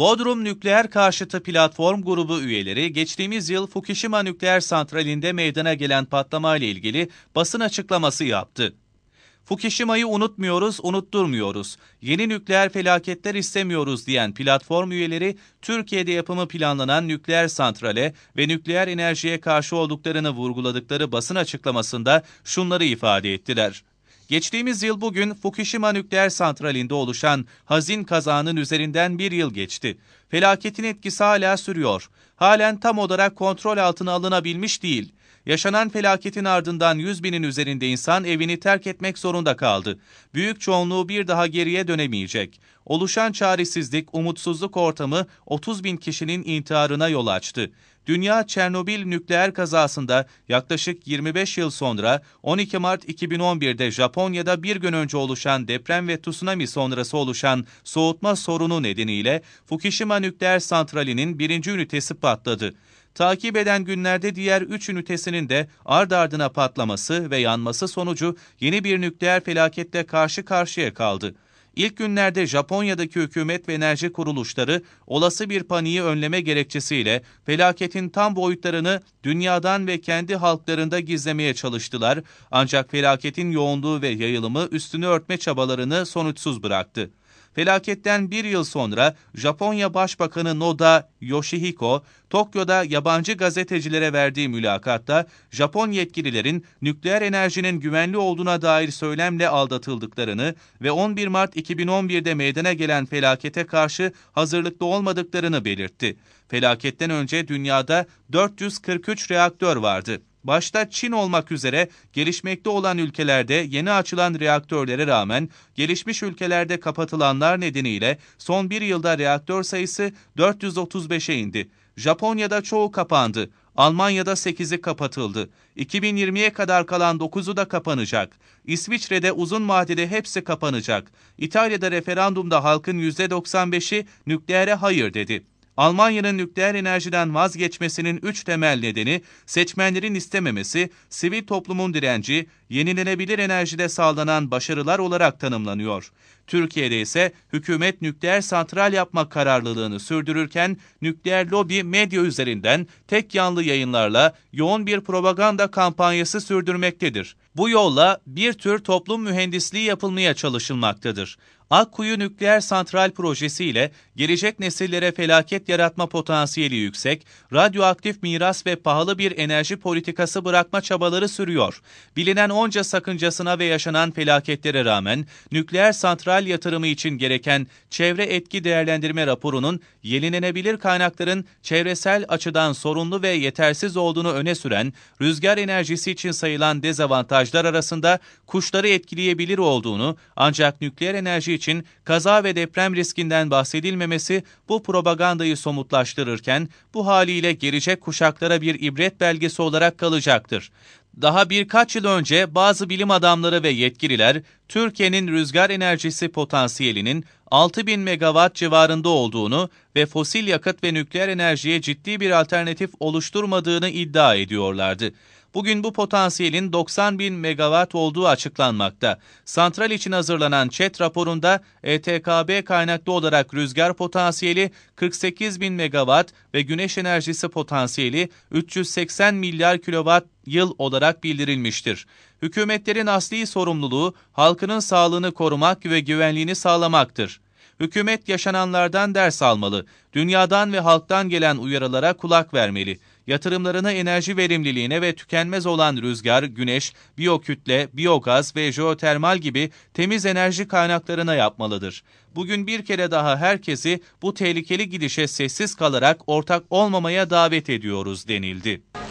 Bodrum Nükleer Karşıtı Platform Grubu üyeleri geçtiğimiz yıl Fukushima Nükleer Santrali'nde meydana gelen patlamayla ilgili basın açıklaması yaptı. Fukushima'yı unutmuyoruz, unutturmuyoruz. Yeni nükleer felaketler istemiyoruz diyen platform üyeleri Türkiye'de yapımı planlanan nükleer santrale ve nükleer enerjiye karşı olduklarını vurguladıkları basın açıklamasında şunları ifade ettiler. Geçtiğimiz yıl bugün Fukushima nükleer santralinde oluşan hazin kazanın üzerinden bir yıl geçti. Felaketin etkisi hala sürüyor. Halen tam olarak kontrol altına alınabilmiş değil. Yaşanan felaketin ardından 100 binin üzerinde insan evini terk etmek zorunda kaldı. Büyük çoğunluğu bir daha geriye dönemeyecek. Oluşan çaresizlik, umutsuzluk ortamı 30 bin kişinin intiharına yol açtı. Dünya Çernobil nükleer kazasında yaklaşık 25 yıl sonra 12 Mart 2011'de Japonya'da bir gün önce oluşan deprem ve tsunami sonrası oluşan soğutma sorunu nedeniyle Fukushima nükleer santralinin birinci ünitesi patladı. Takip eden günlerde diğer 3 ünitesinin de ard ardına patlaması ve yanması sonucu yeni bir nükleer felaketle karşı karşıya kaldı. İlk günlerde Japonya'daki hükümet ve enerji kuruluşları olası bir paniği önleme gerekçesiyle felaketin tam boyutlarını dünyadan ve kendi halklarında gizlemeye çalıştılar ancak felaketin yoğunluğu ve yayılımı üstünü örtme çabalarını sonuçsuz bıraktı. Felaketten bir yıl sonra Japonya Başbakanı Noda Yoshihiko, Tokyo'da yabancı gazetecilere verdiği mülakatta Japon yetkililerin nükleer enerjinin güvenli olduğuna dair söylemle aldatıldıklarını ve 11 Mart 2011'de meydana gelen felakete karşı hazırlıklı olmadıklarını belirtti. Felaketten önce dünyada 443 reaktör vardı. Başta Çin olmak üzere gelişmekte olan ülkelerde yeni açılan reaktörlere rağmen gelişmiş ülkelerde kapatılanlar nedeniyle son bir yılda reaktör sayısı 435'e indi. Japonya'da çoğu kapandı. Almanya'da 8'i kapatıldı. 2020'ye kadar kalan 9'u da kapanacak. İsviçre'de uzun vadede hepsi kapanacak. İtalya'da referandumda halkın %95'i nükleere hayır dedi. Almanya'nın nükleer enerjiden vazgeçmesinin üç temel nedeni seçmenlerin istememesi, sivil toplumun direnci, yenilenebilir enerjide sağlanan başarılar olarak tanımlanıyor. Türkiye'de ise hükümet nükleer santral yapma kararlılığını sürdürürken nükleer lobi medya üzerinden tek yanlı yayınlarla yoğun bir propaganda kampanyası sürdürmektedir. Bu yolla bir tür toplum mühendisliği yapılmaya çalışılmaktadır. Akkuyu Nükleer Santral Projesi ile gelecek nesillere felaket yaratma potansiyeli yüksek, radyoaktif miras ve pahalı bir enerji politikası bırakma çabaları sürüyor. Bilinen onca sakıncasına ve yaşanan felaketlere rağmen nükleer santral mineral yatırımı için gereken çevre etki değerlendirme raporunun yenilenebilir kaynakların çevresel açıdan sorunlu ve yetersiz olduğunu öne süren rüzgar enerjisi için sayılan dezavantajlar arasında kuşları etkileyebilir olduğunu ancak nükleer enerji için kaza ve deprem riskinden bahsedilmemesi bu propagandayı somutlaştırırken bu haliyle gelecek kuşaklara bir ibret belgesi olarak kalacaktır. Daha birkaç yıl önce bazı bilim adamları ve yetkililer Türkiye'nin rüzgar enerjisi potansiyelinin 6000 megawatt civarında olduğunu ve fosil yakıt ve nükleer enerjiye ciddi bir alternatif oluşturmadığını iddia ediyorlardı. Bugün bu potansiyelin 90 bin megawatt olduğu açıklanmakta. Santral için hazırlanan ÇED raporunda ETKB kaynaklı olarak rüzgar potansiyeli 48 bin megawatt ve güneş enerjisi potansiyeli 380 milyar kilowatt yıl olarak bildirilmiştir. Hükümetlerin asli sorumluluğu halkının sağlığını korumak ve güvenliğini sağlamaktır. Hükümet yaşananlardan ders almalı, dünyadan ve halktan gelen uyarılara kulak vermeli yatırımlarını enerji verimliliğine ve tükenmez olan rüzgar, güneş, biyokütle, biyogaz ve jeotermal gibi temiz enerji kaynaklarına yapmalıdır. Bugün bir kere daha herkesi bu tehlikeli gidişe sessiz kalarak ortak olmamaya davet ediyoruz denildi.